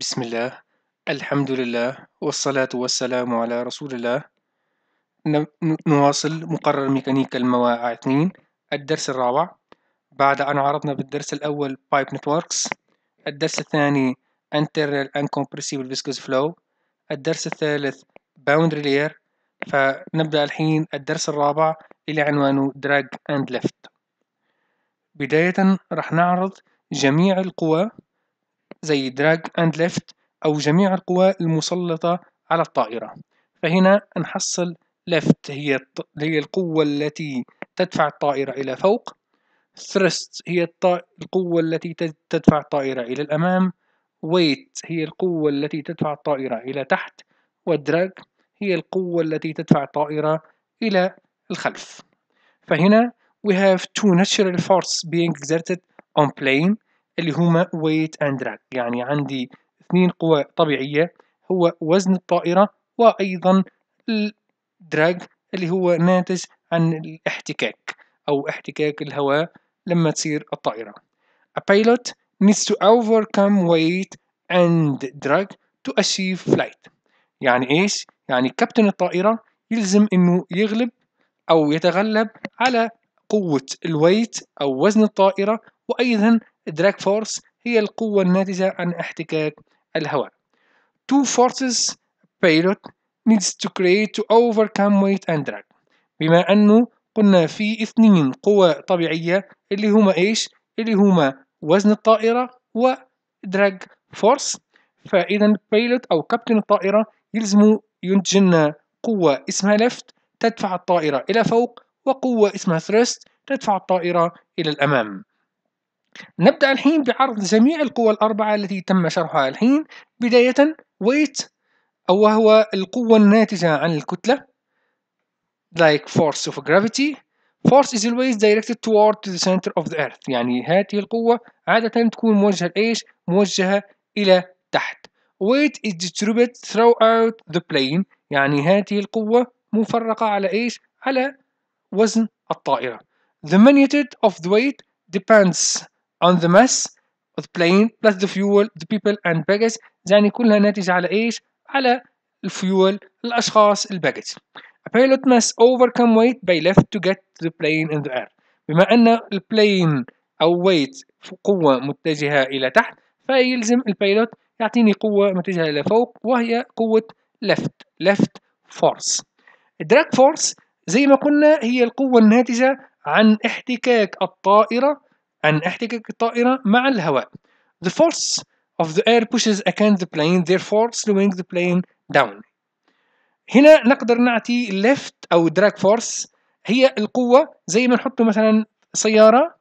بسم الله الحمد لله والصلاة والسلام على رسول الله نواصل مقرر ميكانيكا المواقع 2 الدرس الرابع بعد أن عرضنا بالدرس الأول Pipe Networks الدرس الثاني Internal Uncompressible Viscous Flow الدرس الثالث Boundary Layer فنبدأ الحين الدرس الرابع اللي عنوانه Drag and Lift بداية رح نعرض جميع القوى زي دراج اند ليفت أو جميع القوى المسلطة على الطائرة فهنا نحصل ليفت هي هي القوة التي تدفع الطائرة إلى فوق ثرست هي الط... القوة التي تدفع الطائرة إلى الأمام ويت هي القوة التي تدفع الطائرة إلى تحت والدراج هي القوة التي تدفع الطائرة إلى الخلف فهنا we have two natural forces being exerted on plane اللي هما ويت اند دراج يعني عندي اثنين قوى طبيعية هو وزن الطائرة وأيضا الدراج اللي هو ناتج عن الاحتكاك أو احتكاك الهواء لما تصير الطائرة. A pilot needs to overcome weight and drag to achieve flight. يعني إيش؟ يعني كابتن الطائرة يلزم إنه يغلب أو يتغلب على قوة الويت أو وزن الطائرة وأيضا drag فورس هي القوة الناتجة عن احتكاك الهواء two forces payload needs to create to overcome weight and drag بما أنه قلنا في اثنين قوى طبيعية اللي هما إيش؟ اللي هما وزن الطائرة و drag force. فإذا البيلوت أو كابتن الطائرة يلزم ينتج لنا قوة اسمها لفت تدفع الطائرة إلى فوق وقوة اسمها ثرست تدفع الطائرة إلى الأمام نبدأ الحين بعرض جميع القوى الأربعة التي تم شرحها الحين بداية ويت أو وهو القوة الناتجة عن الكتلة like force of gravity force is always directed toward the center of the earth يعني هذه القوة عادة تكون موجهة لإيش؟ موجهة إلى تحت weight is distributed throughout the plane يعني هذه القوة مفرقة على إيش؟ على وزن الطائرة the magnitude of the weight depends on the mass of the plane plus the fuel the people and baggage يعني كلها ناتجة على ايش؟ على الفيول الأشخاص الباجج A pilot must overcome weight by lift to get to the plane in the air بما أن البلين أو weight قوة متجهة إلى تحت فيلزم البيلوت يعطيني قوة متجهة إلى فوق وهي قوة lift lift force drag force زي ما قلنا هي القوة الناتجة عن احتكاك الطائرة أن احتكاك الطائرة مع الهواء. The force of the air pushes against the plane therefore slowing the plane down. هنا نقدر نعطي lift أو drag force هي القوة زي ما نحط مثلا سيارة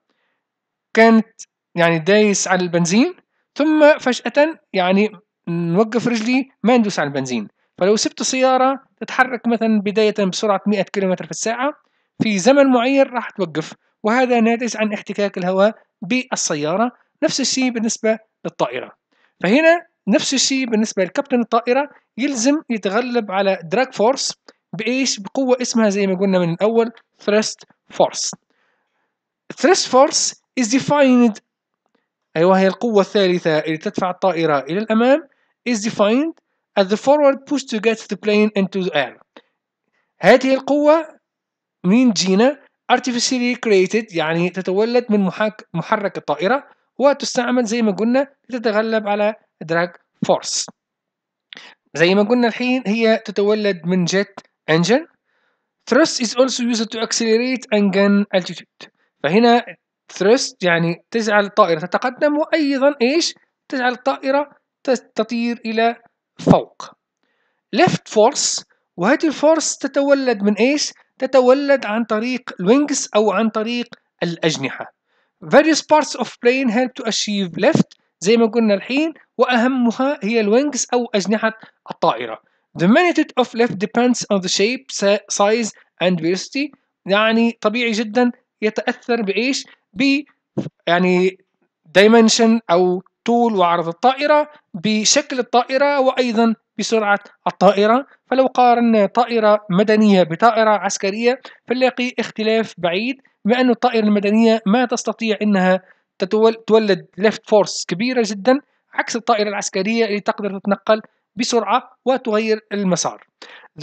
كانت يعني دايس على البنزين ثم فجأة يعني نوقف رجلي ما ندوس على البنزين فلو سبت السيارة تتحرك مثلا بداية بسرعة 100 كم في الساعة في زمن معين راح توقف وهذا ناتج عن احتكاك الهواء بالسيارة نفس الشيء بالنسبة للطائرة فهنا نفس الشيء بالنسبة لكابتن الطائرة يلزم يتغلب على دراج فورس بإيش بقوة اسمها زي ما قلنا من الأول thrust force thrust force is defined أيوة هي القوة الثالثة اللي تدفع الطائرة إلى الأمام is defined as the forward push to get the plane into the air هذه القوة من جينا artificially created يعني تتولد من محاك محرك الطائرة وتستعمل زي ما قلنا لتتغلب على drag force زي ما قلنا الحين هي تتولد من jet engine thrust is also used to accelerate and gain altitude فهنا thrust يعني تجعل الطائرة تتقدم وأيضا إيش تجعل الطائرة تطير إلى فوق lift force وهذه الفورس تتولد من إيش تتولد عن طريق الوينجز أو عن طريق الأجنحة various parts of plane help to achieve lift زي ما قلنا الحين وأهمها هي الوينجز أو أجنحة الطائرة the magnitude of lift depends on the shape size and velocity يعني طبيعي جدا يتأثر بإيش ب يعني dimension أو طول وعرض الطائرة بشكل الطائرة وأيضا بسرعة الطائرة فلو قارنا طائرة مدنية بطائرة عسكرية فنلاقي اختلاف بعيد بأن الطائرة المدنية ما تستطيع أنها تولد لفت فورس كبيرة جدا عكس الطائرة العسكرية اللي تقدر تتنقل بسرعة وتغير المسار.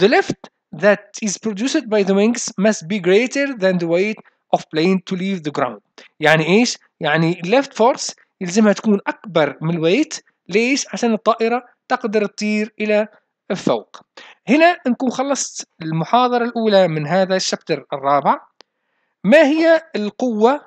The lift that is produced by the wings must be greater than the weight of plane to leave the ground. يعني ايش؟ يعني lift force يلزمها تكون أكبر من الويت ليش؟ عشان الطائرة تقدر تطير إلى فوق هنا نكون خلصت المحاضرة الأولى من هذا الشابتر الرابع ما هي القوة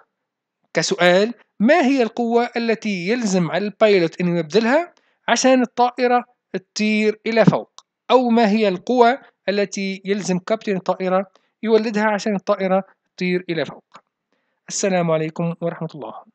كسؤال ما هي القوة التي يلزم على البايلوت ان يبذلها عشان الطائرة تطير إلى فوق أو ما هي القوة التي يلزم كابتن الطائرة يولدها عشان الطائرة تطير إلى فوق السلام عليكم ورحمة الله